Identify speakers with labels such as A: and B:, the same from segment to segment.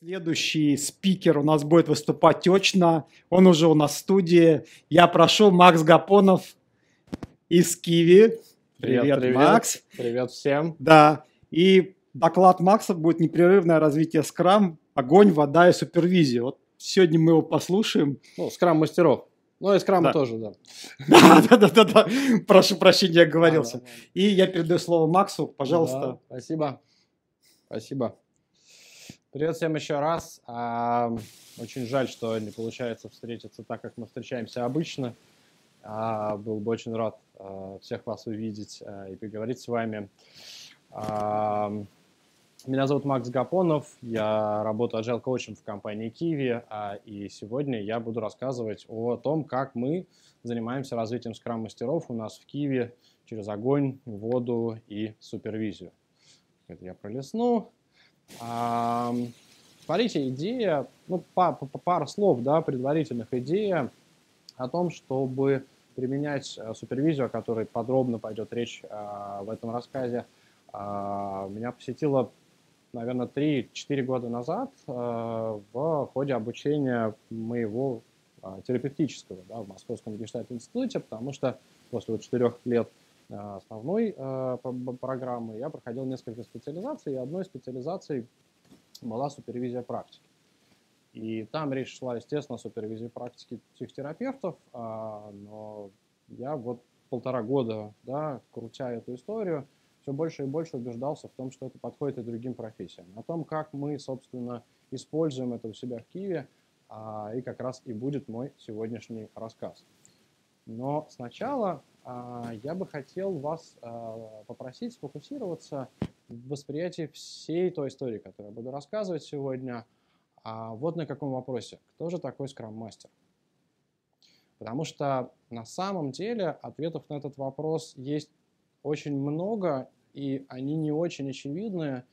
A: Следующий спикер у нас будет выступать точно. Он уже у нас в студии. Я прошу Макс Гапонов из Киви. Привет, привет, привет Макс.
B: Привет всем.
A: Да. И доклад Макса будет непрерывное развитие скрам, огонь, вода и супервизия. Вот сегодня мы его послушаем. Ну, скрам мастеров. Ну и скрам да. тоже, да. Да, да, да, да, да. Прошу прощения, я говорился. И я передаю слово Максу, пожалуйста.
B: спасибо. Спасибо. Привет всем еще раз. Очень жаль, что не получается встретиться так, как мы встречаемся обычно. А, был бы очень рад а, всех вас увидеть а, и поговорить с вами. Меня зовут Макс Гапонов, я работаю agile коучем в компании Kiwi, и сегодня я буду рассказывать о том, как мы занимаемся развитием скрам-мастеров у нас в Киеве через огонь, воду и супервизию. Это я пролесну. Смотрите, идея, ну, по, пару слов, да, предварительных. Идея о том, чтобы применять э, супервизию, о которой подробно пойдет речь а, в этом рассказе, а, меня посетила, наверное, 3-4 года назад а, в ходе обучения моего терапевтического да, в Московском государственном институте потому что после вот четырех лет а, основной а, программы, я проходил несколько специализаций, и одной специализацией была супервизия практики. И там речь шла, естественно, о супервизии практики психотерапевтов, а, но я вот полтора года, да, крутя эту историю, все больше и больше убеждался в том, что это подходит и другим профессиям. О том, как мы, собственно, используем это у себя в Киеве, и как раз и будет мой сегодняшний рассказ. Но сначала а, я бы хотел вас а, попросить сфокусироваться в восприятии всей той истории, которую я буду рассказывать сегодня, а, вот на каком вопросе. Кто же такой скрам-мастер? Потому что на самом деле ответов на этот вопрос есть очень много, и они не очень очевидны.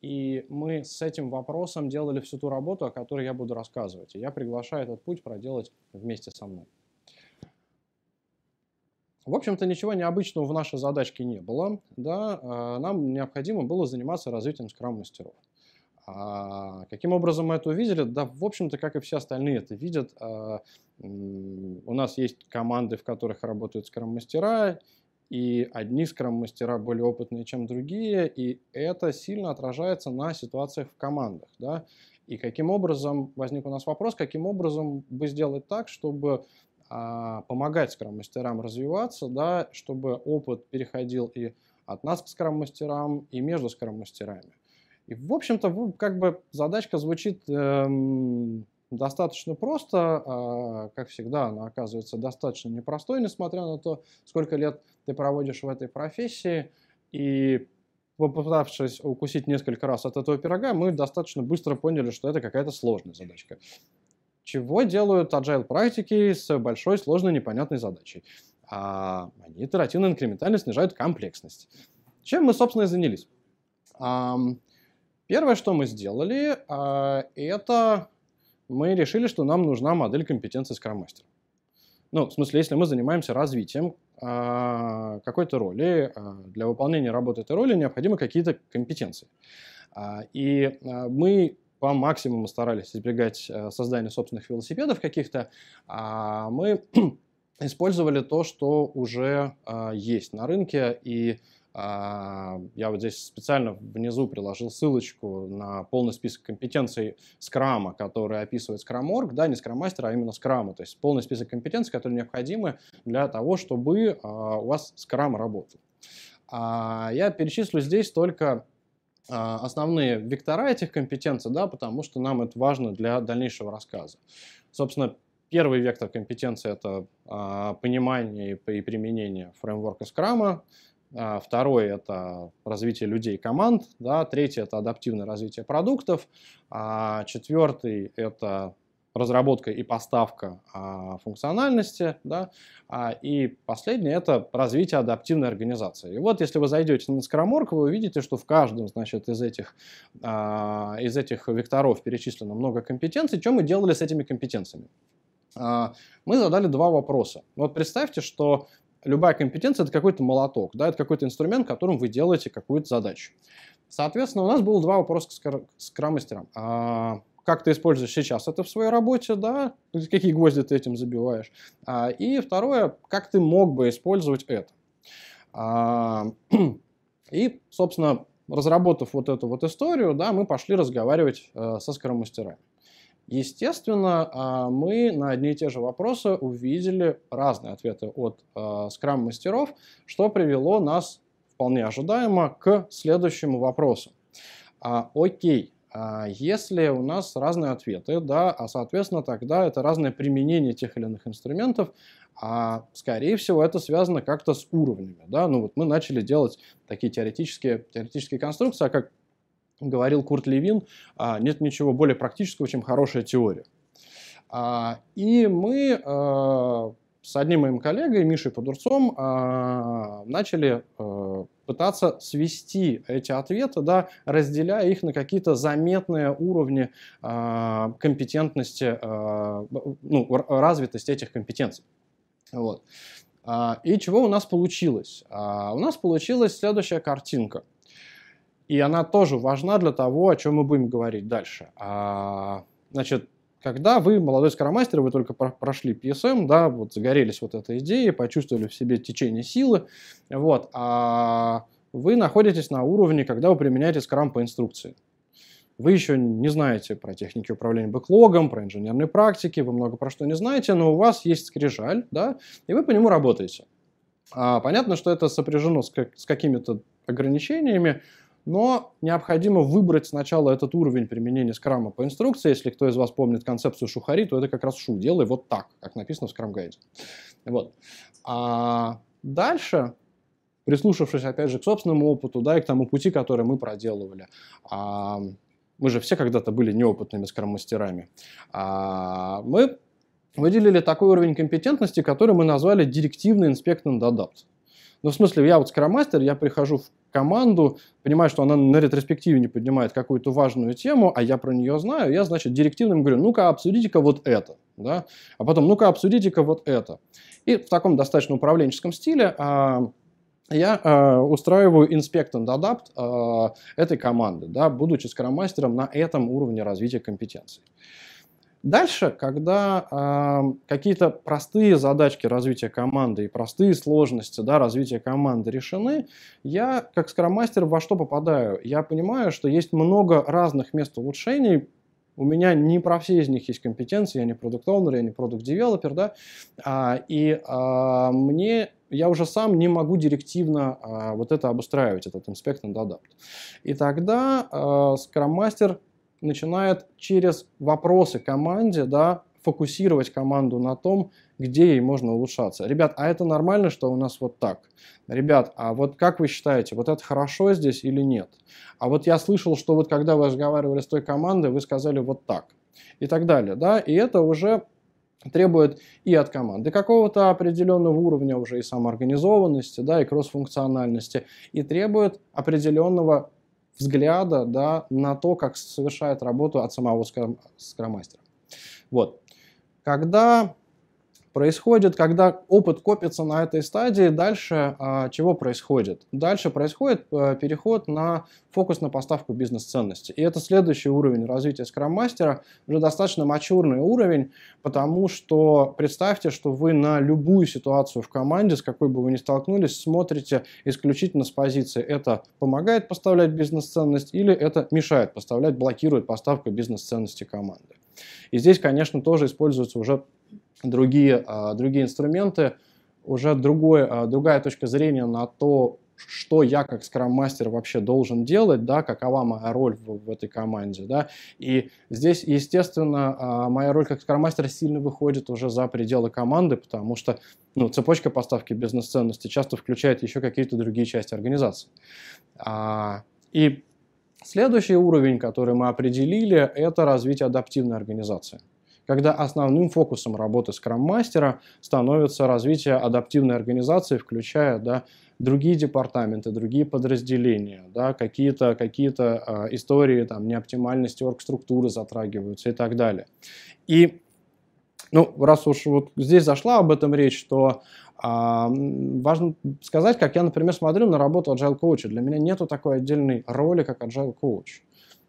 B: И мы с этим вопросом делали всю ту работу, о которой я буду рассказывать. И я приглашаю этот путь проделать вместе со мной. В общем-то, ничего необычного в нашей задачке не было. Да? А нам необходимо было заниматься развитием скрам-мастеров. А каким образом мы это увидели? Да, в общем-то, как и все остальные это видят. А, у нас есть команды, в которых работают скрам-мастера, и одни скрам-мастера более опытные, чем другие, и это сильно отражается на ситуациях в командах. Да? И каким образом, возник у нас вопрос, каким образом бы сделать так, чтобы а, помогать скрам-мастерам развиваться, да, чтобы опыт переходил и от нас к скрам-мастерам, и между скрам-мастерами. И, в общем-то, как бы задачка звучит эм, достаточно просто, а, как всегда, она оказывается достаточно непростой, несмотря на то, сколько лет ты проводишь в этой профессии, и попытавшись укусить несколько раз от этого пирога, мы достаточно быстро поняли, что это какая-то сложная задачка чего делают agile практики с большой, сложной, непонятной задачей. А, они итеративно, инкрементально снижают комплексность. Чем мы, собственно, и занялись? А, первое, что мы сделали, а, это мы решили, что нам нужна модель компетенции скромастера. Ну, в смысле, если мы занимаемся развитием э, какой-то роли, э, для выполнения работы этой роли необходимы какие-то компетенции. Э, и э, мы по максимуму старались избегать э, создания собственных велосипедов каких-то, а мы использовали то, что уже э, есть на рынке, и а, я вот здесь специально внизу приложил ссылочку на полный список компетенций скрама, который описывает скраморг, да, не скраммастера, а именно скрама, то есть полный список компетенций, которые необходимы для того, чтобы э, у вас скрам работал. А я перечислю здесь только а, основные вектора этих компетенций, да, потому что нам это важно для дальнейшего рассказа. Собственно, первый вектор компетенции – это а, понимание и применение фреймворка скрама, второй – это развитие людей и команд, да, третий – это адаптивное развитие продуктов, а четвертый – это разработка и поставка а, функциональности, да, а, и последнее – это развитие адаптивной организации. И вот если вы зайдете на Скороморг, вы увидите, что в каждом значит, из, этих, а, из этих векторов перечислено много компетенций. Что мы делали с этими компетенциями? А, мы задали два вопроса. Вот представьте, что любая компетенция – это какой-то молоток, да, это какой-то инструмент, которым вы делаете какую-то задачу. Соответственно, у нас было два вопроса к скрам-мастерам. А, как ты используешь сейчас это в своей работе, да, какие гвозди ты этим забиваешь. А, и второе, как ты мог бы использовать это. А, и, собственно, разработав вот эту вот историю, да, мы пошли разговаривать э, со скоромастерами. Естественно, а, мы на одни и те же вопросы увидели разные ответы от э, скрам-мастеров, что привело нас вполне ожидаемо к следующему вопросу. Окей, а, если у нас разные ответы, да, а соответственно тогда это разное применение тех или иных инструментов, а скорее всего это связано как-то с уровнями, да, ну вот мы начали делать такие теоретические, теоретические конструкции, а как говорил Курт Левин, а, нет ничего более практического, чем хорошая теория. А, и мы с одним моим коллегой, Мишей Подурцом, начали пытаться свести эти ответы, да, разделяя их на какие-то заметные уровни э, компетентности, э, ну, развитости этих компетенций. Вот. А, и чего у нас получилось? У нас получилась следующая картинка. И она тоже важна для того, о чем мы будем говорить дальше. Значит, когда вы молодой скоромастер, вы только прошли PSM, да, вот загорелись вот этой идеей, почувствовали в себе течение силы, вот, а вы находитесь на уровне, когда вы применяете скрам по инструкции. Вы еще не знаете про техники управления бэклогом, про инженерные практики, вы много про что не знаете, но у вас есть скрижаль, да, и вы по нему работаете. А понятно, что это сопряжено с, как, с какими-то ограничениями, но необходимо выбрать сначала этот уровень применения скрама по инструкции. Если кто из вас помнит концепцию шухари, то это как раз шу. Делай вот так, как написано в скрам-гайде. Вот. А дальше прислушавшись, опять же, к собственному опыту, да, и к тому пути, который мы проделывали. А, мы же все когда-то были неопытными скромастерами. А, мы выделили такой уровень компетентности, который мы назвали директивный инспектор adapt. Ну, в смысле, я вот скромастер, я прихожу в команду, понимаю, что она на ретроспективе не поднимает какую-то важную тему, а я про нее знаю, я, значит, директивным говорю, ну-ка, обсудите-ка вот это, да, а потом, ну-ка, обсудите-ка вот это. И в таком достаточно управленческом стиле а, я э, устраиваю инспектант адапт э, этой команды, да, будучи скромастером на этом уровне развития компетенций. Дальше, когда э, какие-то простые задачки развития команды и простые сложности да, развития команды решены, я как скроммастер во что попадаю? Я понимаю, что есть много разных мест улучшений, у меня не про все из них есть компетенции, я не продукт оунер я не продукт девелопер да, а, и а, мне я уже сам не могу директивно а, вот это обустраивать, этот инспект and adapt. И тогда а, скроммастер мастер начинает через вопросы команде, да, фокусировать команду на том, где ей можно улучшаться. Ребят, а это нормально, что у нас вот так? Ребят, а вот как вы считаете, вот это хорошо здесь или нет? А вот я слышал, что вот когда вы разговаривали с той командой, вы сказали вот так и так далее, да, и это уже требует и от команды какого-то определенного уровня уже и самоорганизованности, да, и кроссфункциональности, и требует определенного взгляда да, на то, как совершает работу от самого скрам, мастера. Вот. Когда происходит, когда опыт копится на этой стадии, дальше а, чего происходит? Дальше происходит а, переход на фокус на поставку бизнес-ценности. И это следующий уровень развития скрам-мастера, уже достаточно мачурный уровень, потому что представьте, что вы на любую ситуацию в команде, с какой бы вы ни столкнулись, смотрите исключительно с позиции «это помогает поставлять бизнес-ценность» или «это мешает поставлять, блокирует поставку бизнес-ценности команды». И здесь, конечно, тоже используется уже другие, а, другие инструменты, уже другой, а, другая точка зрения на то, что я как скрам-мастер вообще должен делать, да, какова моя роль в, в этой команде, да, и здесь, естественно, а, моя роль как скрам-мастера сильно выходит уже за пределы команды, потому что, ну, цепочка поставки бизнес-ценности часто включает еще какие-то другие части организации. И следующий уровень, который мы определили, это развитие адаптивной организации – когда основным фокусом работы скрам-мастера становится развитие адаптивной организации, включая да, другие департаменты, другие подразделения, да, какие-то какие э, а, истории там, неоптимальности оргструктуры затрагиваются и так далее. И ну, раз уж вот здесь зашла об этом речь, то а, важно сказать, как я, например, смотрю на работу agile коуча. Для меня нету такой отдельной роли, как agile коуч.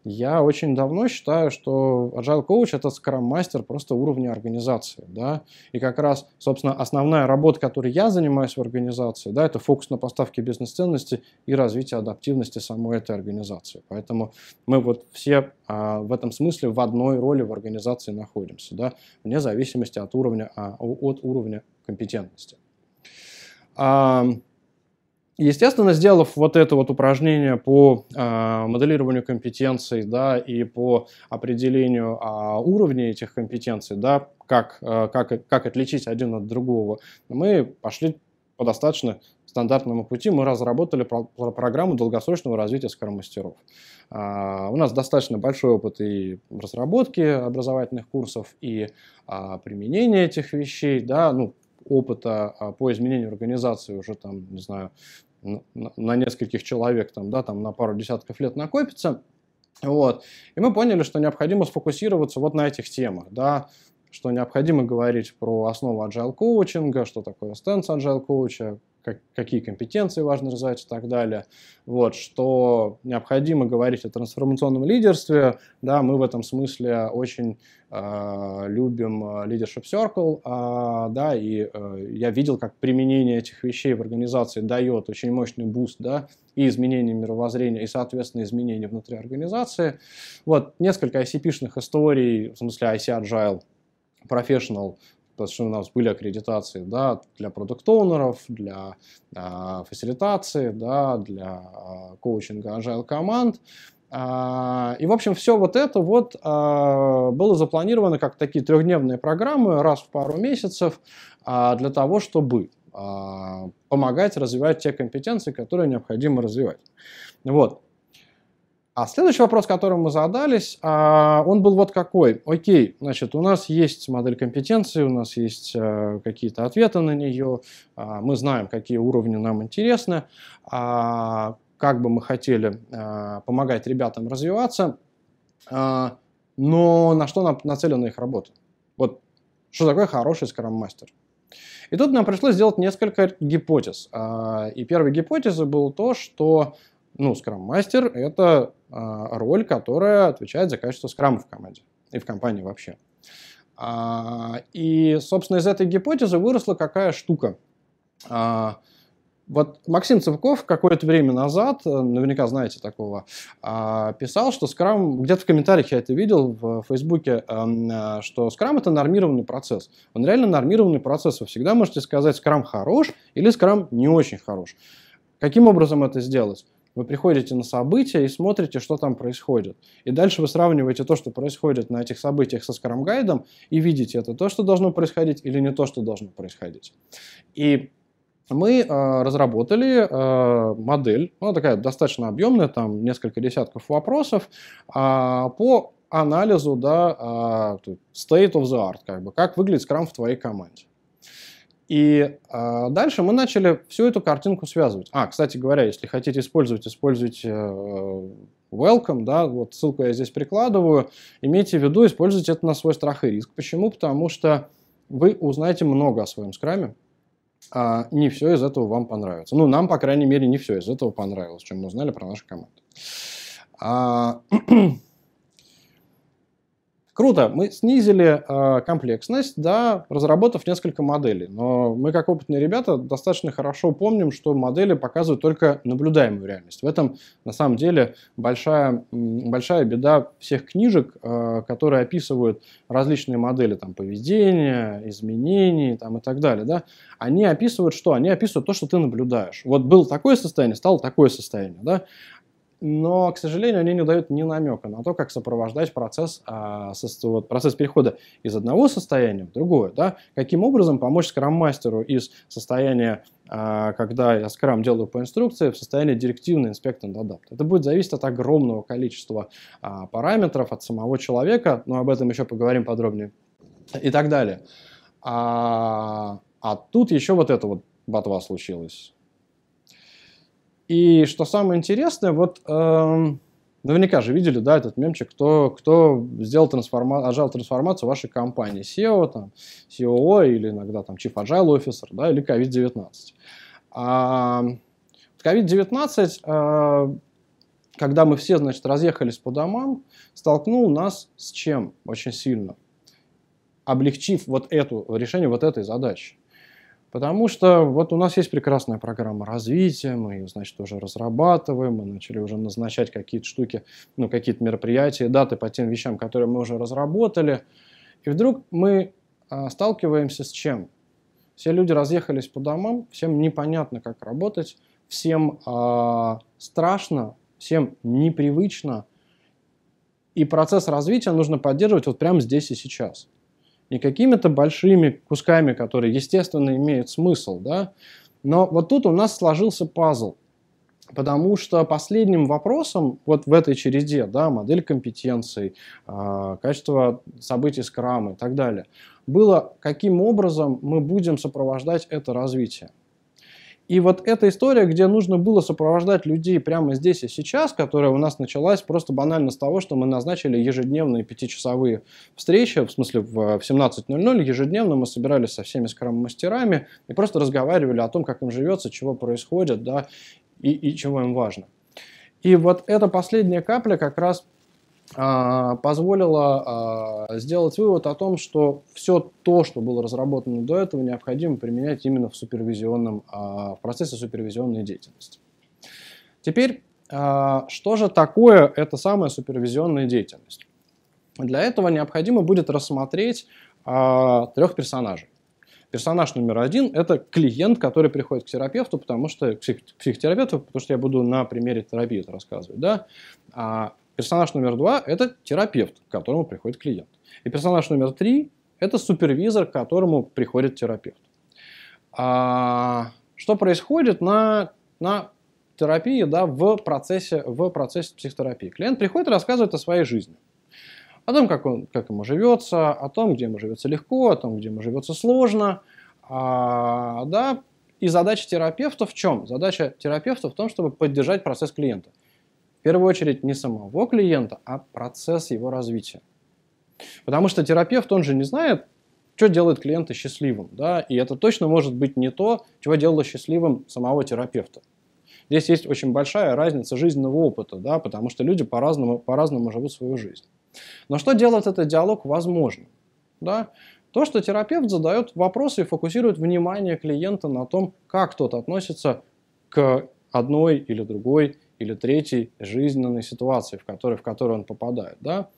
B: Я очень давно считаю, что Agile Coach – это скрам-мастер просто уровня организации. Да? И как раз, собственно, основная работа, которой я занимаюсь в организации, да, это фокус на поставке бизнес-ценности и развитие адаптивности самой этой организации. Поэтому мы вот все а, в этом смысле в одной роли в организации находимся, да? вне зависимости от уровня, а, от уровня компетентности. А, Естественно, сделав вот это вот упражнение по э, моделированию компетенций, да, и по определению э, а, уровня этих компетенций, да, как, э, как, как отличить один от другого, мы пошли по достаточно стандартному пути мы разработали про про программу долгосрочного развития скоромастеров. А, у нас достаточно большой опыт и разработки образовательных курсов, и а, применения этих вещей, да, ну, опыта по изменению организации уже там, не знаю, на нескольких человек, там, да, там, на пару десятков лет накопится. Вот. И мы поняли, что необходимо сфокусироваться вот на этих темах, да, что необходимо говорить про основу agile коучинга, что такое стенс agile коуча, как, какие компетенции важно развивать и так далее. Вот, что необходимо говорить о трансформационном лидерстве. Да, мы в этом смысле очень э, любим а, Leadership Circle, э, да, и э, я видел, как применение этих вещей в организации дает очень мощный буст, да, и изменение мировоззрения, и, соответственно, изменения внутри организации. Вот, несколько ICP-шных историй, в смысле IC Agile, Professional, потому что у нас были аккредитации да, для продукт-оунеров, для э, фасилитации, да, для э, коучинга agile команд. Э, и, в общем, все вот это вот э, было запланировано как такие трехдневные программы раз в пару месяцев э, для того, чтобы помогать развивать те компетенции, которые необходимо развивать. Вот. А следующий вопрос, которым мы задались, а, он был вот какой. Окей, значит, у нас есть модель компетенции, у нас есть а, какие-то ответы на нее, а, мы знаем, какие уровни нам интересны, как бы мы хотели помогать ребятам развиваться, но на что нацелена их работа? Вот что такое хороший скрам-мастер? И тут нам пришлось сделать несколько гипотез. И первой гипотезой было то, что ну, скрам-мастер — это а, роль, которая отвечает за качество скрама в команде и в компании вообще. А, и, собственно, из этой гипотезы выросла какая штука. А, вот Максим Цыпков какое-то время назад, э, наверняка знаете такого, писал, что скрам, где-то в комментариях я это видел в Фейсбуке, э, э, что скрам это нормированный процесс. Он реально нормированный процесс. Вы всегда можете сказать, скрам хорош или скрам не очень хорош. Каким образом это сделать? Вы приходите на события и смотрите, что там происходит. И дальше вы сравниваете то, что происходит на этих событиях со скрам-гайдом и видите, это то, что должно происходить, или не то, что должно происходить. И мы э, разработали э, модель, она ну, такая достаточно объемная, там несколько десятков вопросов, э, по анализу да, э, state of the art, как, бы, как выглядит скрам в твоей команде. И э, дальше мы начали всю эту картинку связывать. А, кстати говоря, если хотите использовать, используйте э, welcome, да, вот ссылку я здесь прикладываю. Имейте в виду, используйте это на свой страх и риск. Почему? Потому что вы узнаете много о своем скраме, а не все из этого вам понравится. Ну, нам, по крайней мере, не все из этого понравилось, чем мы узнали про нашу команду. А... Круто, мы снизили э, комплексность, да, разработав несколько моделей. Но мы, как опытные ребята, достаточно хорошо помним, что модели показывают только наблюдаемую реальность. В этом, на самом деле, большая, большая беда всех книжек, э, которые описывают различные модели там, поведения, изменений там, и так далее. Да? Они описывают что? Они описывают то, что ты наблюдаешь. Вот было такое состояние, стало такое состояние. Да? но, к сожалению, они не дают ни намека на то, как сопровождать процесс, а, со, вот, процесс перехода из одного состояния в другое. Да? Каким образом помочь скрам-мастеру из состояния, а, когда я скрам делаю по инструкции, в состояние директивный инспектор adapt. Это будет зависеть от огромного количества а, параметров, от самого человека, но об этом еще поговорим подробнее, и так далее. А, а тут еще вот это вот ботва случилась и что самое интересное, вот эм, наверняка же видели, да, этот мемчик, кто, кто сделал трансформа agile трансформацию вашей компании, SEO, там, COO e или иногда там Chief Agile Officer, да, или COVID-19. А, COVID-19, а, когда мы все, значит, разъехались по домам, столкнул нас с чем очень сильно, облегчив вот эту решение вот этой задачи. Потому что вот у нас есть прекрасная программа развития, мы ее, значит, уже разрабатываем, мы начали уже назначать какие-то штуки, ну, какие-то мероприятия, даты по тем вещам, которые мы уже разработали. И вдруг мы а, сталкиваемся с чем? Все люди разъехались по домам, всем непонятно, как работать, всем а, страшно, всем непривычно. И процесс развития нужно поддерживать вот прямо здесь и сейчас не какими-то большими кусками, которые, естественно, имеют смысл, да. Но вот тут у нас сложился пазл, потому что последним вопросом вот в этой череде, да, модель компетенций, а, качество событий скрама и так далее, было, каким образом мы будем сопровождать это развитие. И вот эта история, где нужно было сопровождать людей прямо здесь и сейчас, которая у нас началась просто банально с того, что мы назначили ежедневные пятичасовые встречи, в смысле в 17.00 э, ежедневно мы собирались со всеми скрам-мастерами и просто разговаривали о том, как им живется, чего происходит, да, и, и чего им важно. И вот эта последняя капля как раз а, позволило а, сделать вывод о том, что все то, что было разработано до этого, необходимо применять именно в, супервизионном, а, в процессе супервизионной деятельности. Теперь, что же такое эта самая супервизионная деятельность? Для этого необходимо будет рассмотреть трех персонажей. Персонаж номер один – это клиент, который приходит к терапевту, потому что к психотерапевту, потому что я буду на примере терапии это рассказывать, да. Персонаж номер два – это терапевт, к которому приходит клиент. И персонаж номер три – это супервизор, к которому приходит терапевт. А, что происходит на, на терапии, да, в процессе, в процессе психотерапии? Клиент приходит и рассказывает о своей жизни. О том, как, он, как ему живется, о том, где ему живется легко, о том, где ему живется сложно. А, да, и задача терапевта в чем? Задача терапевта в том, чтобы поддержать процесс клиента – первую очередь не самого клиента, а процесс его развития. Потому что терапевт, он же не знает, что делает клиента счастливым, да, и это точно может быть не то, чего делало счастливым самого терапевта. Здесь есть очень большая разница жизненного опыта, да, потому что люди по-разному, по-разному живут свою жизнь. Но что делает этот диалог возможным? Да? То, что терапевт задает вопросы и фокусирует внимание клиента на том, как тот относится к одной или другой или третьей жизненной ситуации, в которой, в которой он попадает. Да?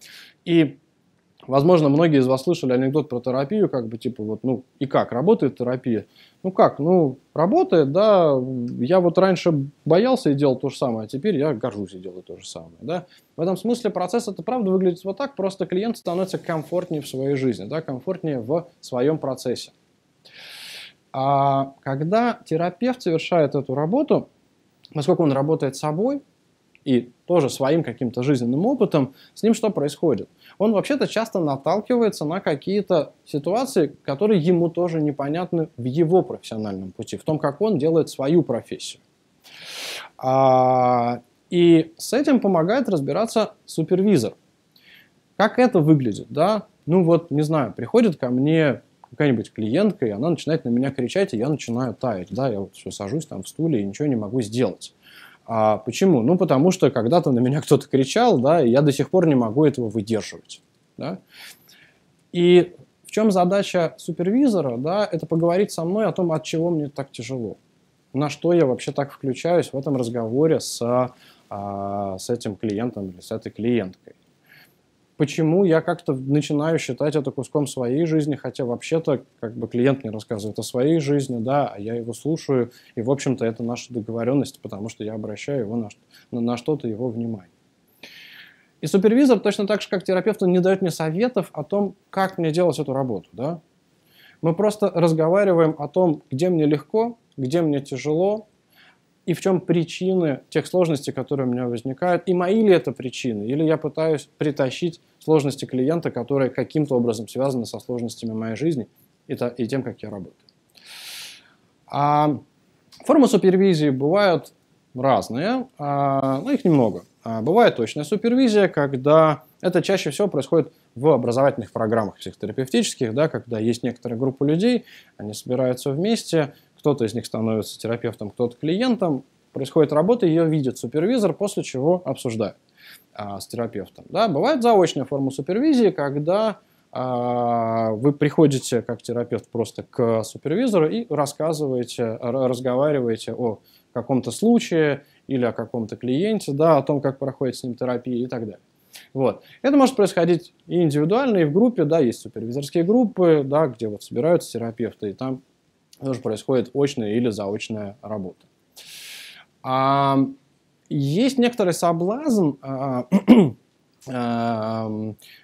B: И Возможно, многие из вас слышали анекдот про терапию, как бы типа вот, ну и как, работает терапия? Ну как, ну работает, да, я вот раньше боялся и делал то же самое, а теперь я горжусь и делаю то же самое, да. В этом смысле процесс это правда выглядит вот так, просто клиент становится комфортнее в своей жизни, да, комфортнее в своем процессе. А когда терапевт совершает эту работу, поскольку он работает собой и тоже своим каким-то жизненным опытом, с ним что происходит? Он вообще-то часто наталкивается на какие-то ситуации, которые ему тоже непонятны в его профессиональном пути, в том, как он делает свою профессию. А, и с этим помогает разбираться супервизор. Как это выглядит, да? Ну вот, не знаю, приходит ко мне какая-нибудь клиентка, и она начинает на меня кричать, и я начинаю таять, да, я вот все сажусь там в стуле и ничего не могу сделать. А почему? Ну, потому что когда-то на меня кто-то кричал, да, и я до сих пор не могу этого выдерживать, да. И в чем задача супервизора, да, это поговорить со мной о том, от чего мне так тяжело, на что я вообще так включаюсь в этом разговоре с, а, с этим клиентом или с этой клиенткой почему я как-то начинаю считать это куском своей жизни, хотя вообще-то как бы клиент мне рассказывает о своей жизни, да, а я его слушаю, и, в общем-то, это наша договоренность, потому что я обращаю его на, на, на что-то его внимание. И супервизор, точно так же, как терапевт, он не дает мне советов о том, как мне делать эту работу, да. Мы просто разговариваем о том, где мне легко, где мне тяжело, и в чем причины тех сложностей, которые у меня возникают, и мои ли это причины, или я пытаюсь притащить сложности клиента, которые каким-то образом связаны со сложностями моей жизни и, та, и тем, как я работаю. А, формы супервизии бывают разные, а, но ну, их немного. А, бывает точная супервизия, когда это чаще всего происходит в образовательных программах психотерапевтических, да, когда есть некоторая группа людей, они собираются вместе, кто-то из них становится терапевтом, кто-то клиентом. Происходит работа, ее видит супервизор, после чего обсуждает а, с терапевтом. Да, бывает заочная форма супервизии, когда а, вы приходите как терапевт просто к супервизору и рассказываете, разговариваете о каком-то случае или о каком-то клиенте, да, о том, как проходит с ним терапия и так далее. Вот. Это может происходить и индивидуально, и в группе, да, есть супервизорские группы, да, где вот собираются терапевты, и там ну, тоже происходит очная или заочная работа. А, есть некоторый соблазн а, а,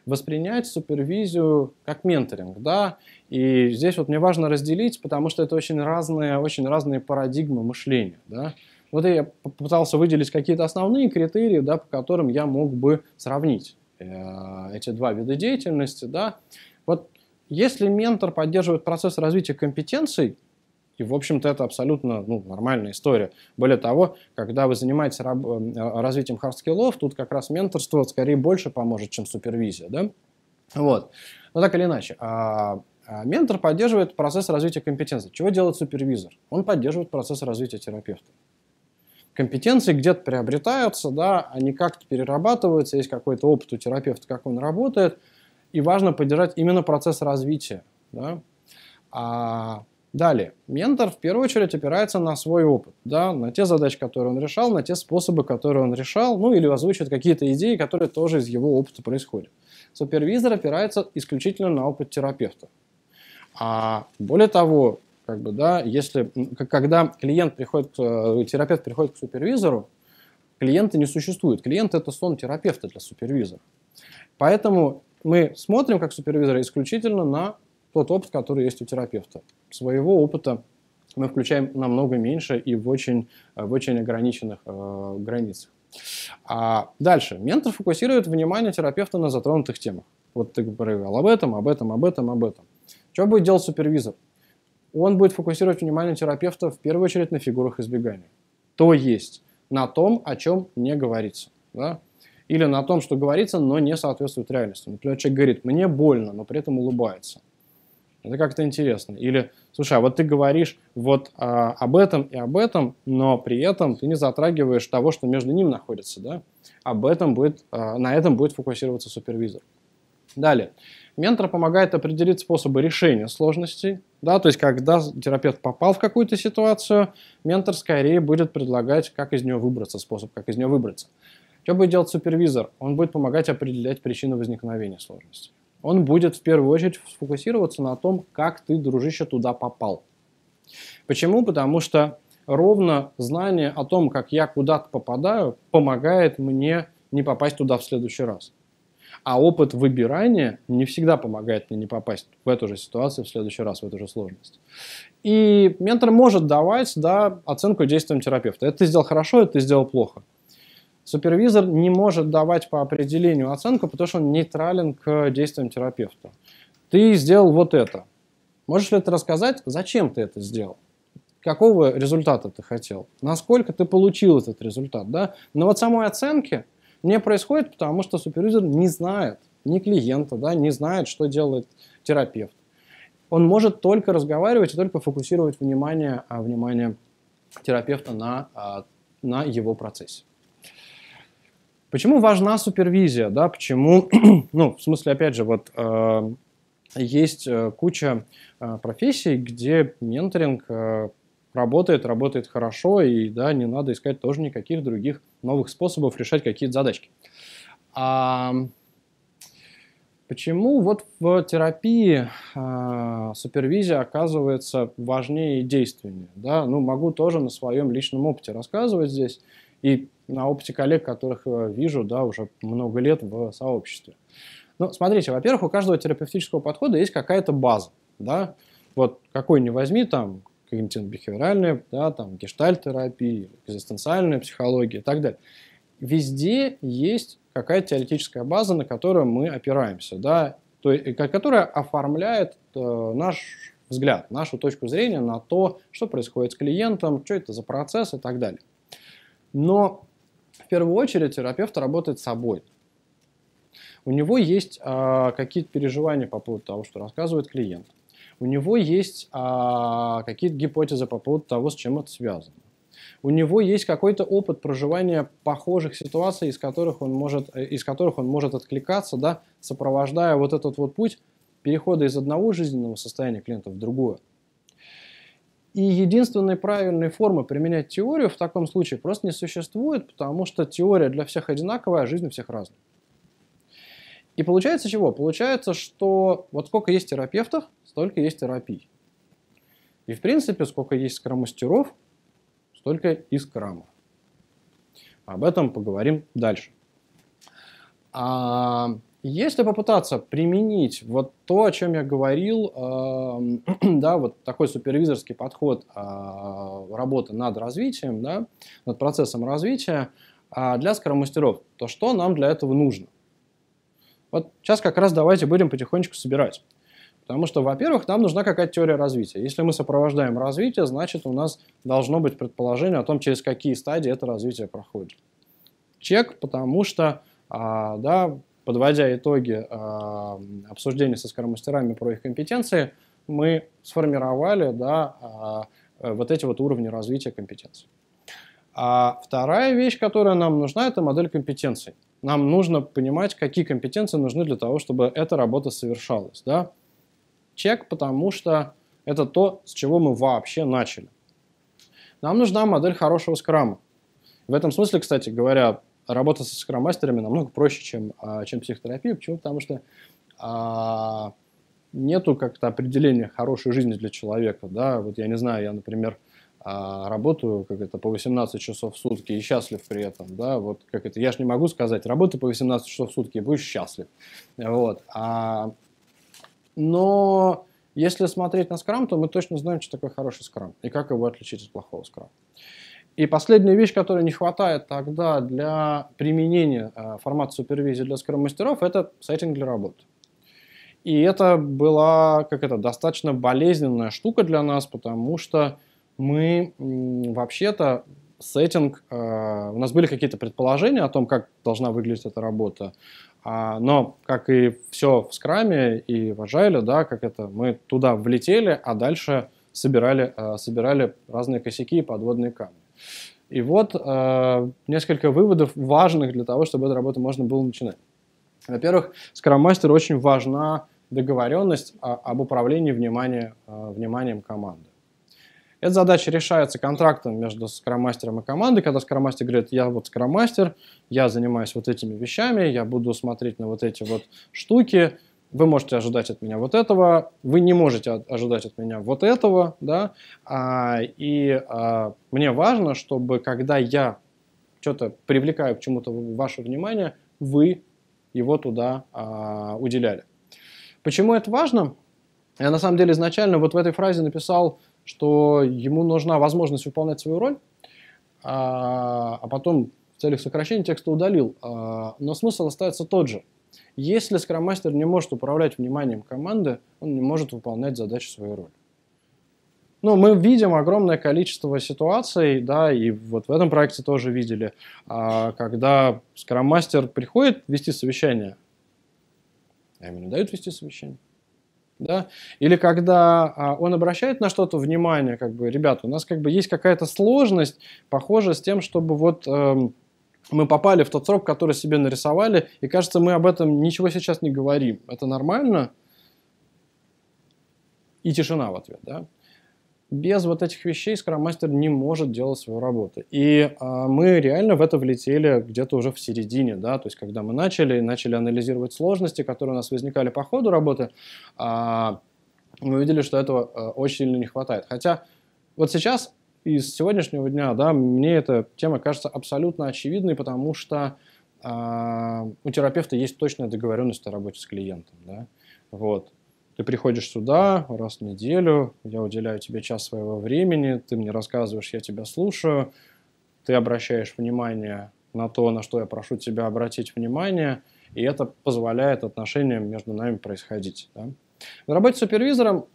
B: воспринять супервизию как менторинг, да, и здесь вот мне важно разделить, потому что это очень разные, очень разные парадигмы мышления, да. Вот я попытался выделить какие-то основные критерии, да, по которым я мог бы сравнить э, эти два вида деятельности, да. Вот если ментор поддерживает процесс развития компетенций, и, в общем-то, это абсолютно ну, нормальная история. Более того, когда вы занимаетесь э, развитием хардскиллов, тут как раз менторство скорее больше поможет, чем супервизия. Да? Вот. Но ну, так или иначе, а, а, ментор поддерживает процесс развития компетенции. Чего делает супервизор? Он поддерживает процесс развития терапевта. Компетенции где-то приобретаются, да, они как-то перерабатываются, есть какой-то опыт у терапевта, как он работает, и важно поддержать именно процесс развития. Да? А Далее, ментор в первую очередь опирается на свой опыт, да, на те задачи, которые он решал, на те способы, которые он решал, ну или озвучивает какие-то идеи, которые тоже из его опыта происходят. Супервизор опирается исключительно на опыт терапевта. А более того, как бы, да, если, когда клиент приходит, э, терапевт приходит к супервизору, клиента не существует. Клиент – это сон терапевта для супервизора. Поэтому мы смотрим как супервизора исключительно на тот опыт, который есть у терапевта. Своего опыта мы включаем намного меньше и в очень, в очень ограниченных э, границах. А дальше. Ментор фокусирует внимание терапевта на затронутых темах. Вот ты говорил об этом, об этом, об этом, об этом. Что будет делать супервизор? Он будет фокусировать внимание терапевта в первую очередь на фигурах избегания. То есть на том, о чем не говорится. Да? Или на том, что говорится, но не соответствует реальности. Например, человек говорит, мне больно, но при этом улыбается. Это как-то интересно. Или, слушай, а вот ты говоришь вот а, об этом и об этом, но при этом ты не затрагиваешь того, что между ним находится, да? Об этом будет, а, на этом будет фокусироваться супервизор. Далее. Ментор помогает определить способы решения сложностей. Да, то есть, когда терапевт попал в какую-то ситуацию, ментор скорее будет предлагать, как из нее выбраться, способ, как из нее выбраться. Что будет делать супервизор? Он будет помогать определять причину возникновения сложностей он будет в первую очередь сфокусироваться на том, как ты, дружище, туда попал. Почему? Потому что ровно знание о том, как я куда-то попадаю, помогает мне не попасть туда в следующий раз. А опыт выбирания не всегда помогает мне не попасть в эту же ситуацию в следующий раз, в эту же сложность. И ментор может давать да, оценку действиям терапевта. Это ты сделал хорошо, это ты сделал плохо. Супервизор не может давать по определению оценку, потому что он нейтрален к действиям терапевта. Ты сделал вот это. Можешь ли ты рассказать, зачем ты это сделал? Какого результата ты хотел? Насколько ты получил этот результат? Да? Но вот самой оценки не происходит, потому что супервизор не знает ни клиента, да, не знает, что делает терапевт. Он может только разговаривать и только фокусировать внимание, а, внимание терапевта на, а, на его процессе. Почему важна супервизия, да, почему, ну, в смысле, опять же, вот э, есть э, куча э, профессий, где менторинг э, работает, работает хорошо, и, да, не надо искать тоже никаких других новых способов решать какие-то задачки. А, почему вот в терапии э, супервизия оказывается важнее и действеннее? Да? Ну, могу тоже на своем личном опыте рассказывать здесь и на опыте коллег, которых э, вижу да, уже много лет в сообществе. Ну, смотрите, во-первых, у каждого терапевтического подхода есть какая-то база. Да? Вот какой не возьми, там, когнитивно-бихеверальная, да, там, гештальтерапия, экзистенциальная психология и так далее. Везде есть какая-то теоретическая база, на которую мы опираемся, да, то есть, которая оформляет э, наш взгляд, нашу точку зрения на то, что происходит с клиентом, что это за процесс и так далее. Но в первую очередь терапевт работает с собой. У него есть э, какие-то переживания по поводу того, что рассказывает клиент. У него есть э, какие-то гипотезы по поводу того, с чем это связано. У него есть какой-то опыт проживания похожих ситуаций, из которых он может, э, из которых он может откликаться, да, сопровождая вот этот вот путь перехода из одного жизненного состояния клиента в другое. И единственной правильной формы применять теорию в таком случае просто не существует, потому что теория для всех одинаковая, а жизнь у всех разная. И получается чего? Получается, что вот сколько есть терапевтов, столько есть терапий. И в принципе, сколько есть скромастеров, столько и скрамов. Об этом поговорим дальше. А, если попытаться применить вот то, о чем я говорил, эм, да, вот такой супервизорский подход а, работы над развитием, да, над процессом развития а, для скоромастеров, то что нам для этого нужно? Вот сейчас как раз давайте будем потихонечку собирать. Потому что, во-первых, нам нужна какая-то теория развития. Если мы сопровождаем развитие, значит, у нас должно быть предположение о том, через какие стадии это развитие проходит. Чек, потому что а, да, подводя итоги а, обсуждения со скоромастерами про их компетенции, мы сформировали да, а, э, вот эти вот уровни развития компетенций. А вторая вещь, которая нам нужна, это модель компетенций. Нам нужно понимать, какие компетенции нужны для того, чтобы эта работа совершалась. Да? Чек, потому что это то, с чего мы вообще начали. Нам нужна модель хорошего скрама. В этом смысле, кстати говоря, работа со скромастерами намного проще, чем, а, чем психотерапия. Почему? Потому что а, нету как-то определения хорошей жизни для человека. Да? Вот я не знаю, я, например, а, работаю как это по 18 часов в сутки и счастлив при этом, да, вот как это, я же не могу сказать, работай по 18 часов в сутки и будешь счастлив, вот, а, но если смотреть на скрам, то мы точно знаем, что такое хороший скрам и как его отличить от плохого скрама. И последняя вещь, которая не хватает тогда для применения э, формата супервизии для скром-мастеров, это сеттинг для работ. И это была как это, достаточно болезненная штука для нас, потому что мы вообще-то сеттинг, э, у нас были какие-то предположения о том, как должна выглядеть эта работа, а, но, как и все в скраме и в Agile, да, как это, мы туда влетели, а дальше собирали, э, собирали разные косяки и подводные камни. И вот э, несколько выводов важных для того, чтобы эту работу можно было начинать. Во-первых, скроммастеру очень важна договоренность о, а, об управлении внимания, э, вниманием команды. Эта задача решается контрактом между скромастером и командой, когда скромастер говорит, я вот скромастер, я занимаюсь вот этими вещами, я буду смотреть на вот эти вот штуки, вы можете ожидать от меня вот этого, вы не можете ожидать от меня вот этого, да, а, и а, мне важно, чтобы когда я что-то привлекаю к чему-то ваше внимание, вы его туда а, уделяли. Почему это важно? Я на самом деле изначально вот в этой фразе написал, что ему нужна возможность выполнять свою роль, а, а потом в целях сокращения текста удалил. А, но смысл остается тот же – если скроммастер не может управлять вниманием команды, он не может выполнять задачу своей роли. Ну, мы видим огромное количество ситуаций, да, и вот в этом проекте тоже видели, а, когда скроммастер приходит вести совещание, а ему не дают вести совещание. Да? Или когда а, он обращает на что-то внимание, как бы, ребят, у нас как бы есть какая-то сложность, похожая с тем, чтобы вот эм, мы попали в тот срок, который себе нарисовали, и кажется, мы об этом ничего сейчас не говорим. Это нормально? И тишина в ответ, да? Без вот этих вещей скромастер не может делать свою работу. И а, мы реально в это влетели где-то уже в середине, да, то есть когда мы начали, начали анализировать сложности, которые у нас возникали по ходу работы, а, мы видели, что этого а, очень сильно не хватает. Хотя вот сейчас из сегодняшнего дня, да, мне эта тема кажется абсолютно очевидной, потому что а, у терапевта есть точная договоренность о работе с клиентом, да, вот. Ты приходишь сюда раз в неделю, я уделяю тебе час своего времени, ты мне рассказываешь, я тебя слушаю, ты обращаешь внимание на то, на что я прошу тебя обратить внимание, и это позволяет отношениям между нами происходить. Да? В работе с супервизором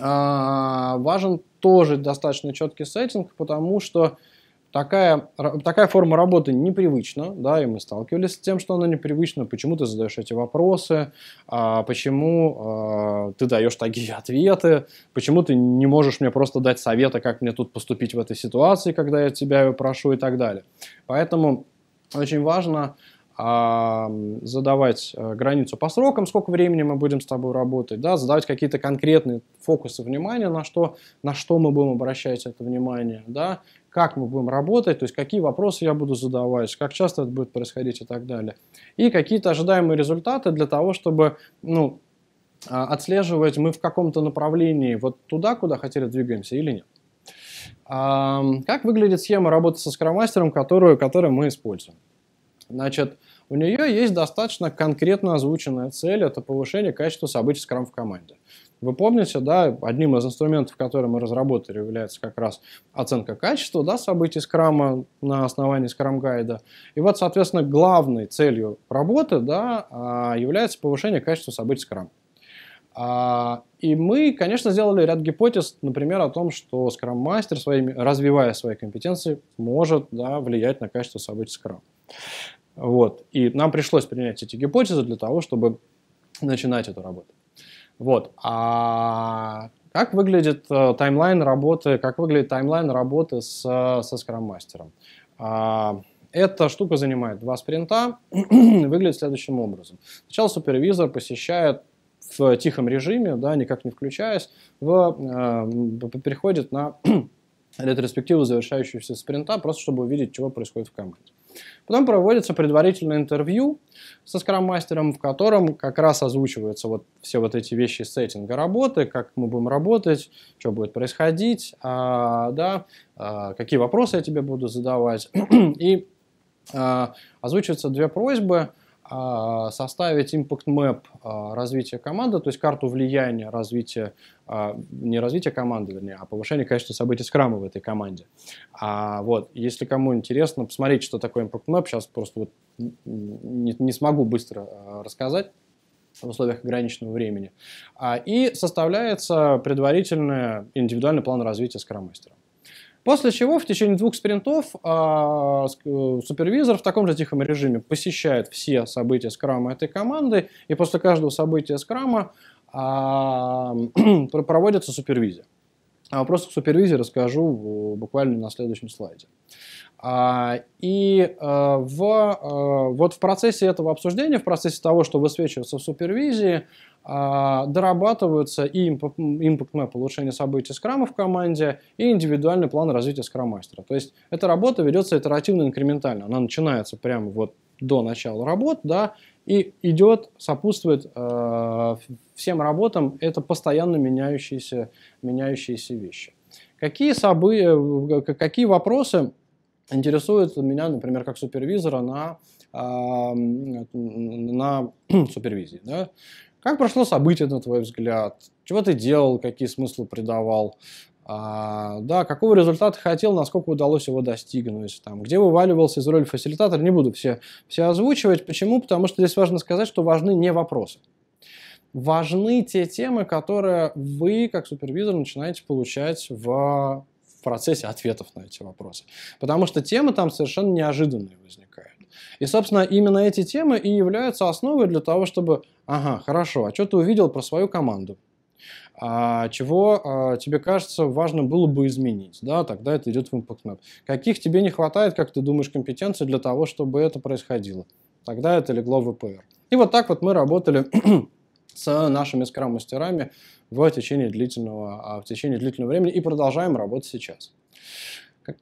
B: а, важен тоже достаточно четкий сеттинг, потому что такая, такая форма работы непривычна, да, и мы сталкивались с тем, что она непривычна, почему ты задаешь эти вопросы, а почему а, ты даешь такие ответы, почему ты не можешь мне просто дать совета, как мне тут поступить в этой ситуации, когда я тебя прошу и так далее. Поэтому очень важно задавать э, границу по срокам, сколько времени мы будем с тобой работать, да, задавать какие-то конкретные фокусы внимания, на что, на что мы будем обращать это внимание, да, как мы будем работать, то есть какие вопросы я буду задавать, как часто это будет происходить и так далее. И какие-то ожидаемые результаты для того, чтобы ну, а, отслеживать, мы в каком-то направлении вот туда, куда хотели, двигаемся или нет. Как выглядит схема работы со скромастером, которую, которую мы используем? Значит, у нее есть достаточно конкретно озвученная цель – это повышение качества событий Scrum в команде. Вы помните, да, одним из инструментов, который мы разработали, является как раз оценка качества да, событий скрама на основании скрам-гайда. И вот, соответственно, главной целью работы да, а, является повышение качества событий скрама. А, и мы, конечно, сделали ряд гипотез, например, о том, что скрам-мастер, развивая свои компетенции, может да, влиять на качество событий скрама. Вот. И нам пришлось принять эти гипотезы для того, чтобы начинать эту работу. Вот. А как выглядит э, таймлайн работы, как выглядит таймлайн работы с, э, со скрам-мастером? А, эта штука занимает два спринта, выглядит следующим образом. Сначала супервизор посещает в тихом режиме, да, никак не включаясь, в, э, переходит на ретроспективу завершающегося спринта, просто чтобы увидеть, чего происходит в команде. Потом проводится предварительное интервью со скрам-мастером, в котором как раз озвучиваются вот все вот эти вещи сеттинга работы, как мы будем работать, что будет происходить, а, да, а, какие вопросы я тебе буду задавать. И а, озвучиваются две просьбы – а, составить impact map а, развития команды, то есть карту влияния развития, а, не развития команды, вернее, а повышения качества событий скрама в этой команде. вот, если кому интересно, посмотреть, что такое impact map, сейчас просто вот не, не смогу быстро рассказать в условиях ограниченного времени. И составляется предварительный индивидуальный план развития скрам-мастера. После чего в течение двух спринтов э, супервизор в таком же тихом режиме посещает все события скрама этой команды, и после каждого события скрама э, проводится супервизия. О а вопросах супервизии расскажу буквально на следующем слайде. А, и а, в, а, вот в процессе этого обсуждения, в процессе того, что высвечивается в супервизии, дорабатываются и impact map улучшения событий скрама в команде, и индивидуальный план развития скрам-мастера. То есть эта работа ведется итеративно-инкрементально. Она начинается прямо вот до начала работ, да, и идет, сопутствует э, всем работам. Это постоянно меняющиеся, меняющиеся вещи. Какие, события, какие вопросы интересует меня, например, как супервизора на, на супервизии. Да? Как прошло событие, на твой взгляд? Чего ты делал, какие смыслы придавал? А, да, какого результата хотел, насколько удалось его достигнуть, там, где вываливался из роли фасилитатора, не буду все, все озвучивать. Почему? Потому что здесь важно сказать, что важны не вопросы. Важны те темы, которые вы, как супервизор, начинаете получать в процессе ответов на эти вопросы. Потому что темы там совершенно неожиданные возникают. И, собственно, именно эти темы и являются основой для того, чтобы, ага, хорошо, а что ты увидел про свою команду? А чего а, тебе кажется важно было бы изменить, да, тогда это идет в ImpactMap. Каких тебе не хватает, как ты думаешь, компетенций для того, чтобы это происходило? Тогда это легло в ВПР. И вот так вот мы работали с нашими скрам-мастерами в течение, длительного, а, в течение длительного времени и продолжаем работать сейчас.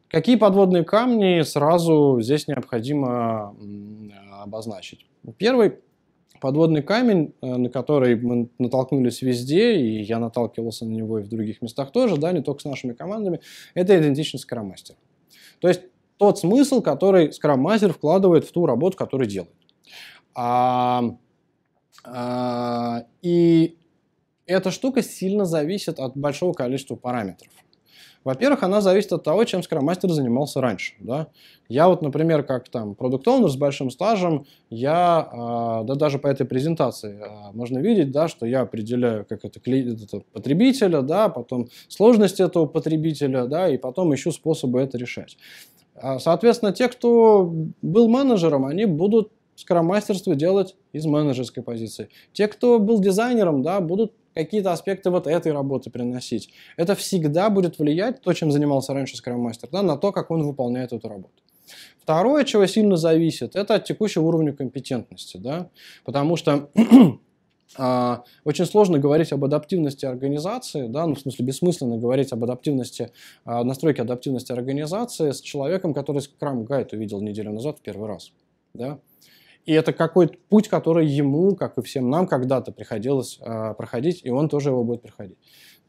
B: Какие подводные камни сразу здесь необходимо обозначить? Первый подводный камень, э, на который мы натолкнулись везде, и я наталкивался на него и в других местах тоже, да, не только с нашими командами, это идентичность мастера. То есть тот смысл, который мастер вкладывает в ту работу, которую делает. А а, и эта штука сильно зависит от большого количества параметров. Во-первых, она зависит от того, чем скромастер занимался раньше. Да? Я вот, например, как там продукт с большим стажем, я, а, да даже по этой презентации а, можно видеть, да, что я определяю, как это, это потребителя, да, потом сложность этого потребителя, да, и потом ищу способы это решать. Соответственно, те, кто был менеджером, они будут скроммастерство делать из менеджерской позиции. Те, кто был дизайнером, да, будут какие-то аспекты вот этой работы приносить. Это всегда будет влиять, то, чем занимался раньше мастер, да, на то, как он выполняет эту работу. Второе, чего сильно зависит, это от текущего уровня компетентности, да, потому что а, очень сложно говорить об адаптивности организации, да, ну, в смысле бессмысленно говорить об адаптивности, а, настройке адаптивности организации с человеком, который скрам гайд увидел неделю назад в первый раз. Да? И это какой-то путь, который ему, как и всем нам, когда-то приходилось э, проходить, и он тоже его будет проходить.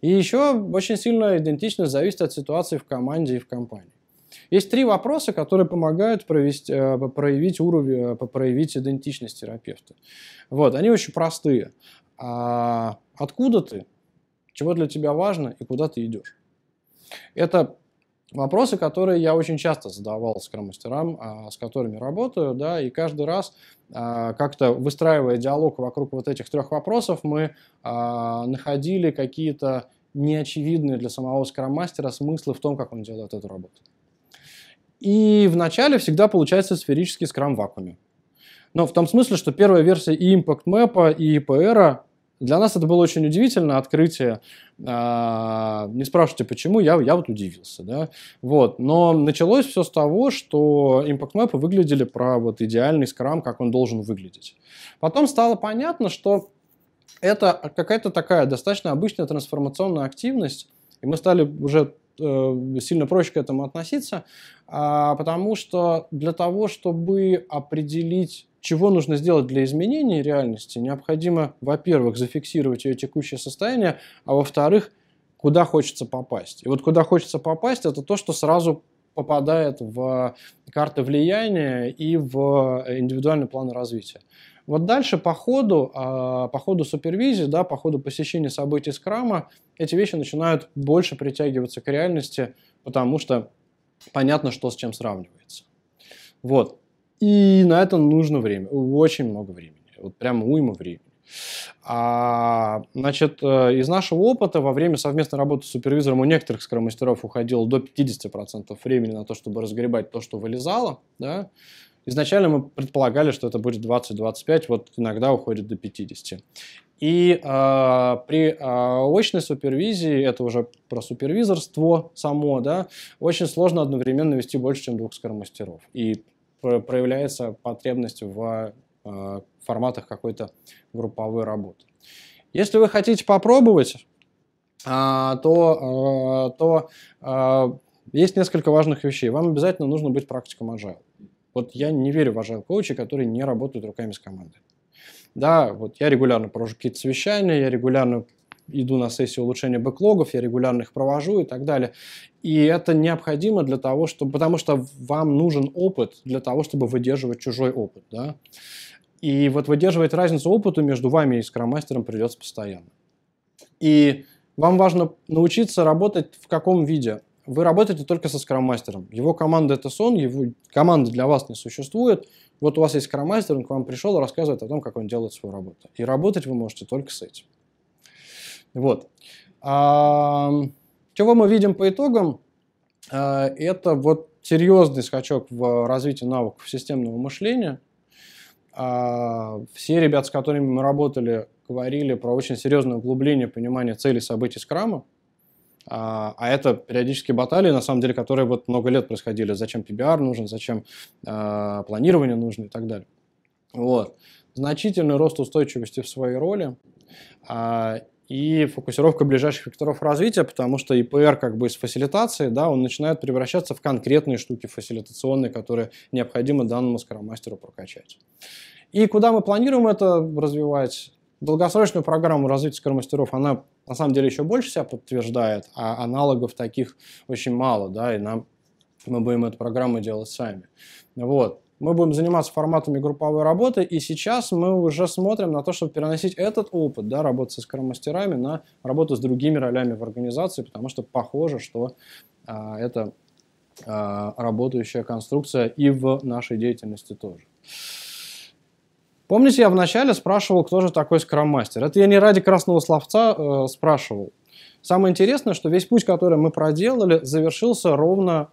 B: И еще очень сильно идентичность зависит от ситуации в команде и в компании. Есть три вопроса, которые помогают провести, а, проявить уровень, а, проявить идентичность терапевта. Вот, они очень простые. А откуда ты, чего для тебя важно и куда ты идешь? Это Вопросы, которые я очень часто задавал мастерам, а, с которыми работаю, да, и каждый раз а, как-то выстраивая диалог вокруг вот этих трех вопросов, мы а, находили какие-то неочевидные для самого мастера смыслы в том, как он делает эту работу. И вначале всегда получается сферический скрам в вакууме. Но в том смысле, что первая версия и Impact Map, и EPR для нас это было очень удивительное открытие. А, не спрашивайте, почему, я, я вот удивился. Да? Вот. Но началось все с того, что Impact Map выглядели про вот идеальный скрам, как он должен выглядеть. Потом стало понятно, что это какая-то такая достаточно обычная трансформационная активность, и мы стали уже э, сильно проще к этому относиться, а, потому что для того, чтобы определить чего нужно сделать для изменения реальности? Необходимо, во-первых, зафиксировать ее текущее состояние, а во-вторых, куда хочется попасть. И вот куда хочется попасть, это то, что сразу попадает в карты влияния и в индивидуальный план развития. Вот дальше по ходу, а, по ходу супервизии, да, по ходу посещения событий скрама, эти вещи начинают больше притягиваться к реальности, потому что понятно, что с чем сравнивается. Вот. И на это нужно время, очень много времени, вот прям уйма времени. А, значит, э, из нашего опыта во время совместной работы с супервизором у некоторых скромастеров уходило до 50% времени на то, чтобы разгребать то, что вылезало, да, Изначально мы предполагали, что это будет 20-25, вот иногда уходит до 50. И э, при э, очной супервизии, это уже про супервизорство само, да, очень сложно одновременно вести больше, чем двух скоромастеров. И проявляется потребность в а, форматах какой-то групповой работы. Если вы хотите попробовать, а, то, а, то есть несколько важных вещей. Вам обязательно нужно быть практиком agile. Вот я не верю в agile коучи, которые не работают руками с командой. Да, вот я регулярно провожу какие-то совещания, я регулярно иду на сессию улучшения бэклогов, я регулярно их провожу и так далее. И это необходимо для того, чтобы, потому что вам нужен опыт для того, чтобы выдерживать чужой опыт, да. И вот выдерживать разницу опыта между вами и скромастером придется постоянно. И вам важно научиться работать в каком виде. Вы работаете только со скромастером. Его команда это сон, его команда для вас не существует. Вот у вас есть скромастер, он к вам пришел и рассказывает о том, как он делает свою работу. И работать вы можете только с этим. Вот. А, чего мы видим по итогам? А, это вот серьезный скачок в развитии навыков системного мышления. А, все ребята, с которыми мы работали, говорили про очень серьезное углубление понимания целей событий скрама. А, а это периодические баталии, на самом деле, которые вот много лет происходили. Зачем PBR нужен, зачем а, планирование нужно и так далее. Вот. Значительный рост устойчивости в своей роли. А, и фокусировка ближайших векторов развития, потому что ИПР как бы из фасилитации, да, он начинает превращаться в конкретные штуки фасилитационные, которые необходимо данному скоромастеру прокачать. И куда мы планируем это развивать? Долгосрочную программу развития скоромастеров, она на самом деле еще больше себя подтверждает, а аналогов таких очень мало, да, и нам мы будем эту программу делать сами. Вот мы будем заниматься форматами групповой работы, и сейчас мы уже смотрим на то, чтобы переносить этот опыт, да, работы со скромастерами на работу с другими ролями в организации, потому что похоже, что а, это а, работающая конструкция и в нашей деятельности тоже. Помните, я вначале спрашивал, кто же такой скроммастер? Это я не ради красного словца э, спрашивал. Самое интересное, что весь путь, который мы проделали, завершился ровно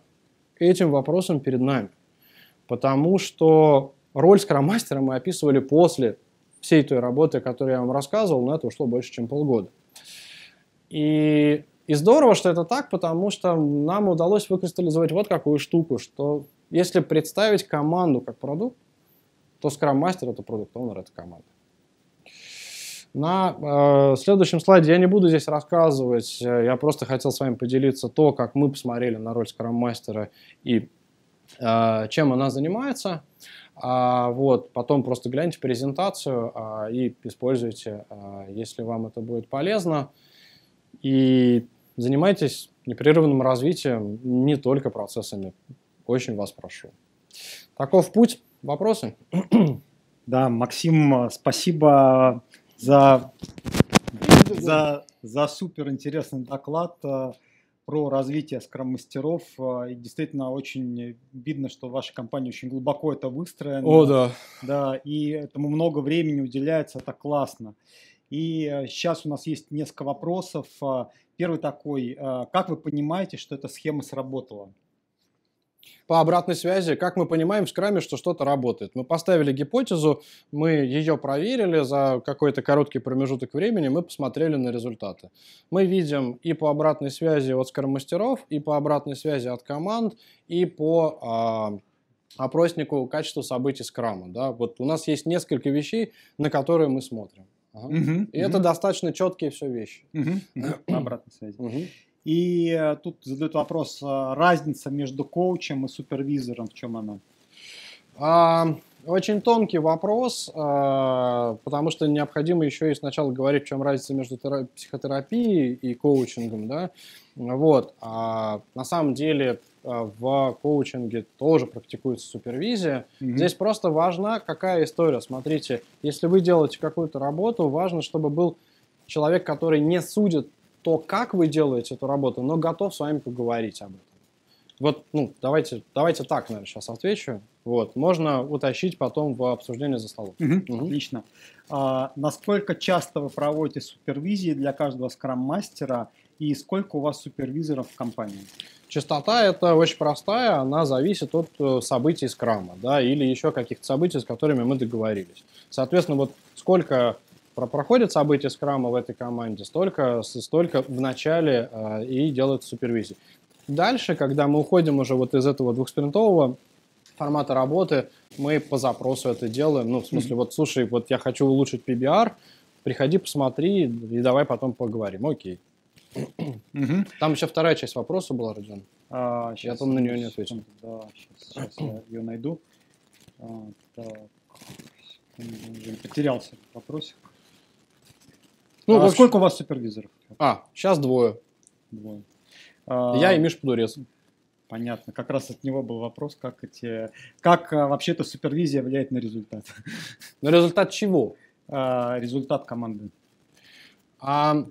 B: этим вопросом перед нами потому что роль скрам мы описывали после всей той работы, которую я вам рассказывал, но это ушло больше, чем полгода. И, и здорово, что это так, потому что нам удалось выкристаллизовать вот какую штуку, что если представить команду как продукт, то скроммастер это продукт, он это команда. На э, следующем слайде я не буду здесь рассказывать, э, я просто хотел с вами поделиться то, как мы посмотрели на роль скроммастера и Э, чем она занимается. А, вот, потом просто гляньте презентацию а, и используйте, а, если вам это будет полезно. И занимайтесь непрерывным развитием не только процессами. Очень вас прошу. Таков путь. Вопросы?
A: Да, Максим, спасибо за, за, за супер интересный доклад про развитие скрам-мастеров. А, и действительно очень видно, что ваша компания очень глубоко это выстроена. О, да. Да, и этому много времени уделяется, это классно. И сейчас э, у нас есть несколько вопросов. А, первый такой, а, как вы понимаете, что эта схема сработала?
B: по обратной связи, как мы понимаем в скраме, что что-то работает. Мы поставили гипотезу, мы ее проверили за какой-то короткий промежуток времени, мы посмотрели на результаты. Мы видим и по обратной связи от скром-мастеров, и по обратной связи от команд, и по э, опроснику качества событий скрама. Да? Вот у нас есть несколько вещей, на которые мы смотрим. Ага. Угу, И угу. это достаточно четкие все вещи. Угу. Обратной связи. Угу. И э, тут задают вопрос, а, разница между коучем и супервизором, в чем она? А, очень тонкий вопрос, а, потому что необходимо еще и сначала говорить, в чем разница между психотерапией и коучингом, да, вот, а, на самом деле а, в коучинге тоже практикуется супервизия. Mm-hmm. Здесь просто важна какая история. Смотрите, если вы делаете какую-то работу, важно, чтобы был человек, который не судит то, как вы делаете эту работу, но готов с вами поговорить об этом. Вот, ну, давайте, давайте так, наверное, сейчас отвечу. Вот, можно утащить потом в обсуждение за столом. Угу, угу. Отлично. А, насколько часто вы проводите супервизии
A: для каждого скрам-мастера и сколько у вас супервизоров в компании?
B: Частота это очень простая, она зависит от э, событий скрама, да, или еще каких-то событий, с которыми мы договорились. Соответственно, вот сколько про проходят события скрама в этой команде, столько, столько в начале э, и делают супервизии. Дальше, когда мы уходим уже вот из этого двухспринтового формата работы, мы по запросу это делаем. Ну, в смысле, mm-hmm. вот слушай, вот я хочу улучшить PBR, приходи, посмотри и давай потом поговорим. Окей. Mm-hmm. Там еще вторая часть вопроса была, Родион.
A: А, сейчас, я там на нее не отвечу. Да, сейчас, сейчас я ее найду. А, так. Потерялся вопросик. Ну, а во сколько у вас супервизоров? А, сейчас двое. Двое. Я а... и Миш Подурец. Понятно. Как раз от него был вопрос, как, эти, как а, вообще то супервизия влияет на результат.
B: На результат чего? А, результат команды. А,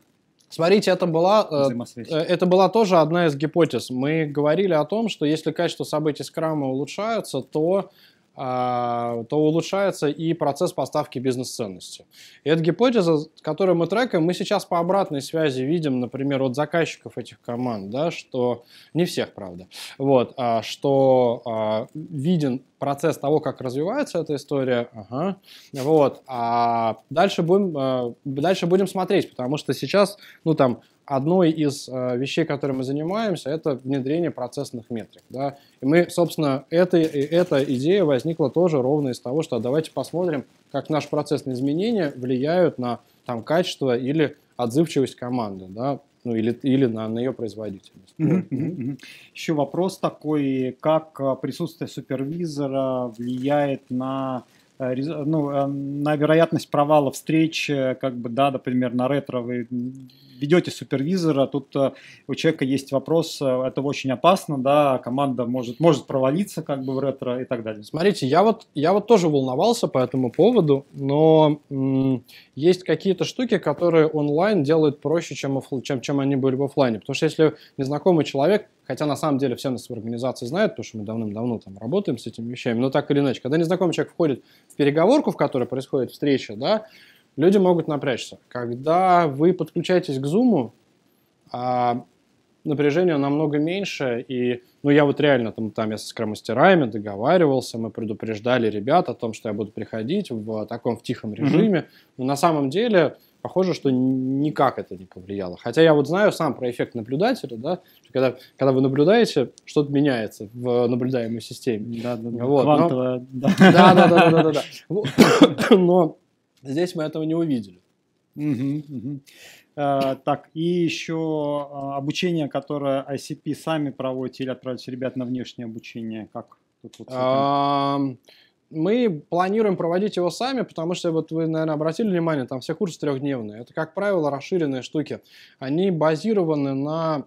B: смотрите, это была, э, э, это была тоже одна из гипотез. Мы говорили о том, что если качество событий скрама улучшается, то а, то улучшается и процесс поставки бизнес-ценности. И эта гипотеза, которую мы трекаем, мы сейчас по обратной связи видим, например, от заказчиков этих команд, да, что не всех, правда, вот, а, что а, виден процесс того, как развивается эта история, ага, вот, а дальше будем, дальше будем смотреть, потому что сейчас, ну, там, одной из э, вещей, которыми мы занимаемся, это внедрение процессных метрик. Да? И мы, собственно, это, и эта идея возникла тоже ровно из того, что а давайте посмотрим, как наши процессные изменения влияют на там, качество или отзывчивость команды. Да? ну или, или на, на ее производительность. Mm-hmm. Mm-hmm. Еще вопрос
A: такой, как э, присутствие супервизора влияет на Э, ну, э, на вероятность провала встреч, как бы, да, например, на ретро вы ведете супервизора, тут э, у человека есть вопрос, это очень опасно, да,
B: команда может, может провалиться как бы в ретро и так далее. Смотрите, я вот, я вот тоже волновался по этому поводу, но м- есть какие-то штуки, которые онлайн делают проще, чем, оф- чем, чем они были в офлайне, потому что если незнакомый человек Хотя на самом деле все нас в организации знают, потому что мы давным-давно там работаем с этими вещами, но так или иначе, когда незнакомый человек входит в переговорку, в которой происходит встреча, да, люди могут напрячься. Когда вы подключаетесь к Zoom, а, напряжение намного меньше, и, ну, я вот реально там, там я со скромастерами договаривался, мы предупреждали ребят о том, что я буду приходить в таком в тихом режиме, mm-hmm. но на самом деле похоже, что никак это не повлияло. Хотя я вот знаю сам про эффект наблюдателя, да, когда, когда вы наблюдаете, что-то меняется в наблюдаемой системе. Да, да, вот, но... да. Да, да, да, да, да, да. Но здесь мы этого не увидели.
A: Э, так, и еще э, обучение, которое ICP сами проводите или отправляете
B: ребят на внешнее обучение, как тут вот мы планируем проводить его сами, потому что вот вы, наверное, обратили внимание, там все курсы трехдневные. Это, как правило, расширенные штуки. Они базированы на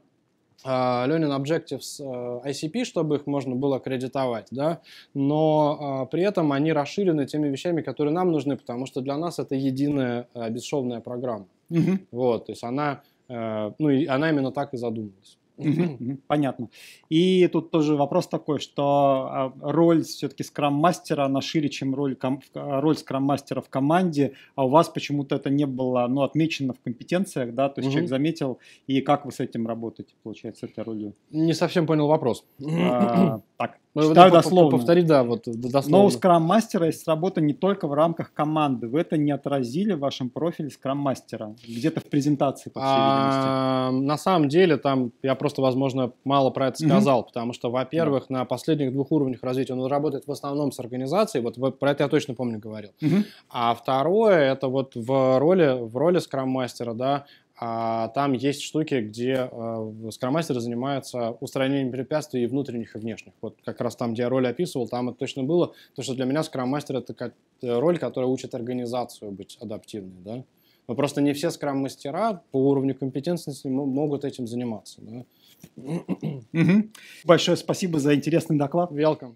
B: а, Learning Objectives а, ICP, чтобы их можно было кредитовать, да, но а, при этом они расширены теми вещами, которые нам нужны, потому что для нас это единая бесшовная программа. Угу. Вот, то есть она, ну, она именно так и задумалась. Понятно. И
A: тут тоже вопрос такой, что а, роль все-таки скрам-мастера, она шире, чем роль, ком- а, роль скрам-мастера в команде, а у вас почему-то это не было ну, отмечено в компетенциях, да, то есть угу. человек заметил, и как вы с этим работаете, получается, с этой ролью? Не совсем понял вопрос. А, так, ну, Читаю дословно. Повтори, да, вот дословно. Но у скрам-мастера есть работа не только в рамках команды. Вы это не отразили в вашем профиле скрам-мастера. Где-то в презентации,
B: по всей а, На самом деле, там я просто, возможно, мало про это сказал, потому что, во-первых, на последних двух уровнях развития он работает в основном с организацией, вот про это я точно помню говорил. А второе, это вот в роли, в роли скрам-мастера, да, а там есть штуки, где э, скромастер занимается устранением препятствий и внутренних, и внешних. Вот как раз там, где я роль описывал, там это точно было, То, что для меня скромастер — это как э, роль, которая учит организацию быть адаптивной, да. Но просто не все скрам-мастера по уровню компетентности могут этим заниматься, да. Большое
A: спасибо за интересный доклад. Welcome.